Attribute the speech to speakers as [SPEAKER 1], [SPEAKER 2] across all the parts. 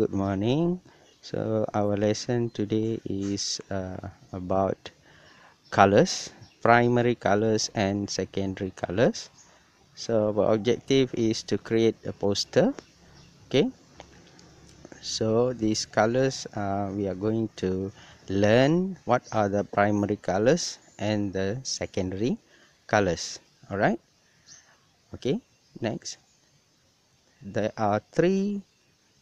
[SPEAKER 1] good morning so our lesson today is uh, about colors primary colors and secondary colors so our objective is to create a poster okay so these colors uh, we are going to learn what are the primary colors and the secondary colors all right okay next there are three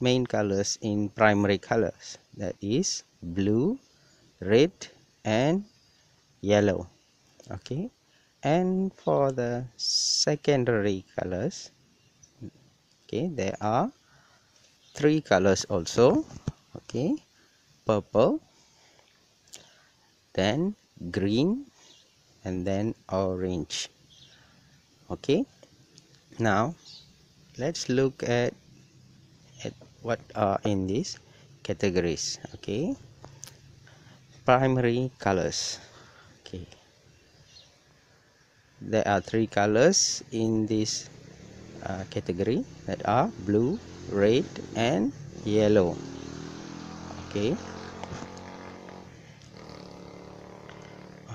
[SPEAKER 1] main colors in primary colors that is blue red and yellow okay and for the secondary colors okay there are three colors also okay purple then green and then orange okay now let's look at what are in these categories okay primary colors okay there are three colors in this uh, category that are blue red and yellow okay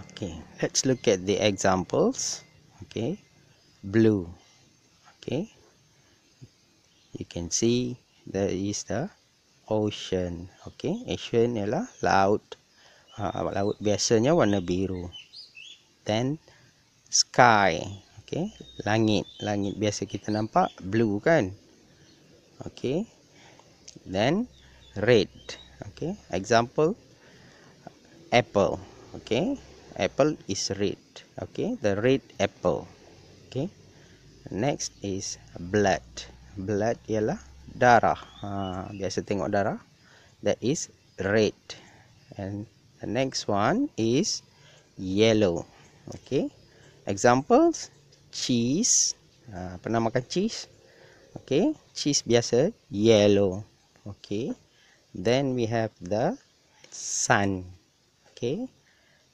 [SPEAKER 1] okay let's look at the examples okay blue okay you can see there is the ocean okay ocean ialah laut uh, laut biasanya warna biru then sky okay langit langit biasa kita nampak blue kan okay then red okay example apple okay apple is red okay the red apple okay next is blood blood ialah darah. Ha, biasa tengok darah. That is red. And the next one is yellow. Okay. Examples. Cheese. Ha, pernah makan cheese? Okay. Cheese biasa yellow. Okay. Then we have the sun. Okay.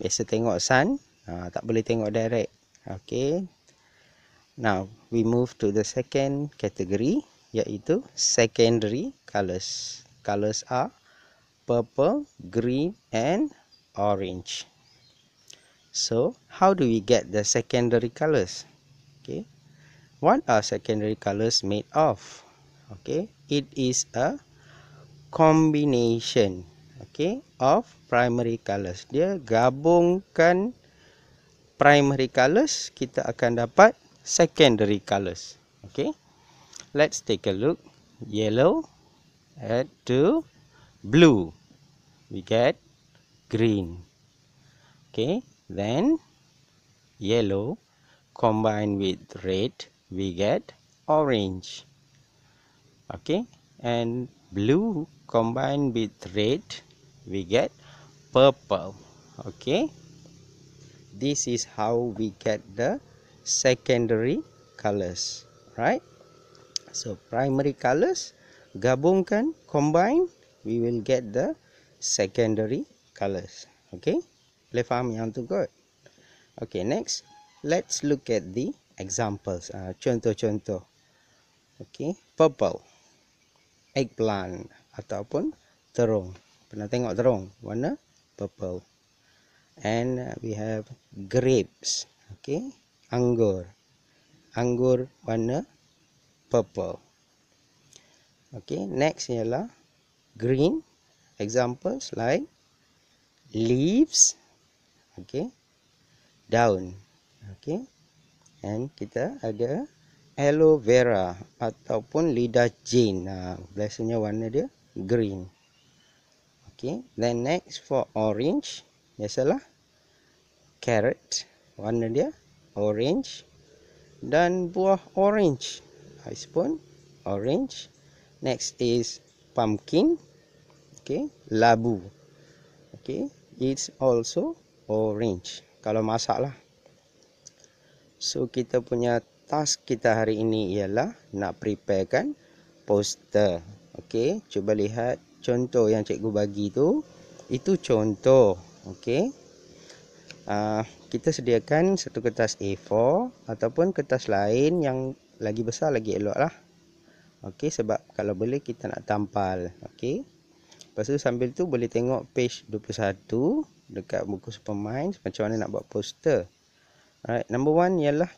[SPEAKER 1] Biasa tengok sun. Ha, tak boleh tengok direct. Okay. Now, we move to the second category iaitu secondary colours. Colours are purple, green and orange. So, how do we get the secondary colours? Okay. What are secondary colours made of? Okay. It is a combination, okay, of primary colours. Dia gabungkan primary colours kita akan dapat secondary colours. Okay. let's take a look yellow add to blue we get green okay then yellow combined with red we get orange okay and blue combined with red we get purple okay this is how we get the secondary colors right So primary colours gabungkan combine we will get the secondary colours. Okay? Boleh faham yang tu kot? Okay, next let's look at the examples. Ah, contoh-contoh. Uh, okay, purple. Eggplant ataupun terung. Pernah tengok terung? Warna purple. And uh, we have grapes. Okay. Anggur. Anggur warna purple. Okay, next ialah green. Examples like leaves, okay, daun, okay, and kita ada aloe vera ataupun lidah jane. Nah, biasanya warna dia green. Okay, then next for orange, biasalah carrot, warna dia orange, dan buah orange ice spoon orange next is pumpkin okay labu okay it's also orange kalau masaklah, so kita punya task kita hari ini ialah nak preparekan poster okay cuba lihat contoh yang cikgu bagi tu itu contoh okay uh, kita sediakan satu kertas A4 ataupun kertas lain yang lagi besar lagi elok lah Okey sebab kalau boleh kita nak tampal Okey Lepas tu sambil tu boleh tengok page 21 Dekat buku Superman Macam mana nak buat poster Alright number one ialah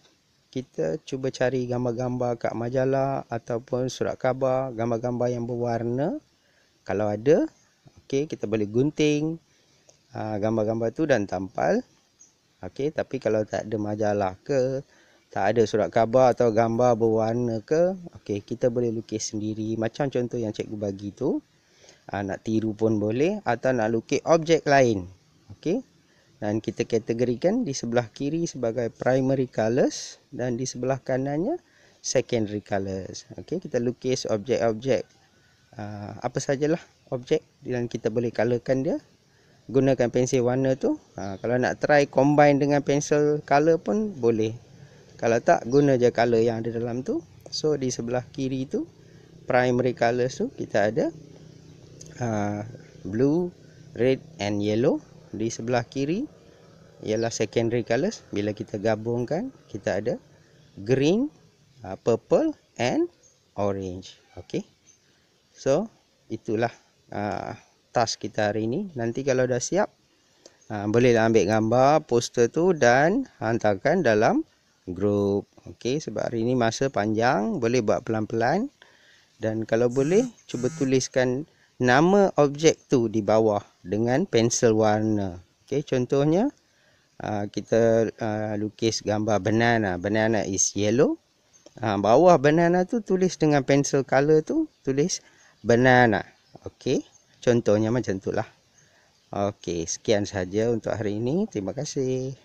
[SPEAKER 1] Kita cuba cari gambar-gambar kat majalah Ataupun surat khabar Gambar-gambar yang berwarna Kalau ada Okey kita boleh gunting uh, Gambar-gambar tu dan tampal Okey tapi kalau tak ada majalah ke tak ada surat khabar atau gambar berwarna ke okey kita boleh lukis sendiri macam contoh yang cikgu bagi tu ha, nak tiru pun boleh atau nak lukis objek lain okey dan kita kategorikan di sebelah kiri sebagai primary colors dan di sebelah kanannya secondary colors okey kita lukis objek-objek uh, apa sajalah objek dan kita boleh colorkan dia gunakan pensel warna tu uh, kalau nak try combine dengan pensel color pun boleh kalau tak guna je color yang ada dalam tu So di sebelah kiri tu Primary colours tu kita ada uh, Blue, red and yellow Di sebelah kiri Ialah secondary colours. Bila kita gabungkan kita ada Green, uh, purple and orange okay. So itulah uh, task kita hari ni Nanti kalau dah siap uh, Bolehlah ambil gambar poster tu Dan hantarkan dalam group okey sebab hari ini masa panjang boleh buat pelan-pelan dan kalau boleh cuba tuliskan nama objek tu di bawah dengan pensel warna okey contohnya ah, kita ah, lukis gambar banana banana is yellow uh, bawah banana tu tulis dengan pensel color tu tulis banana okey contohnya macam tu lah. okey sekian saja untuk hari ini terima kasih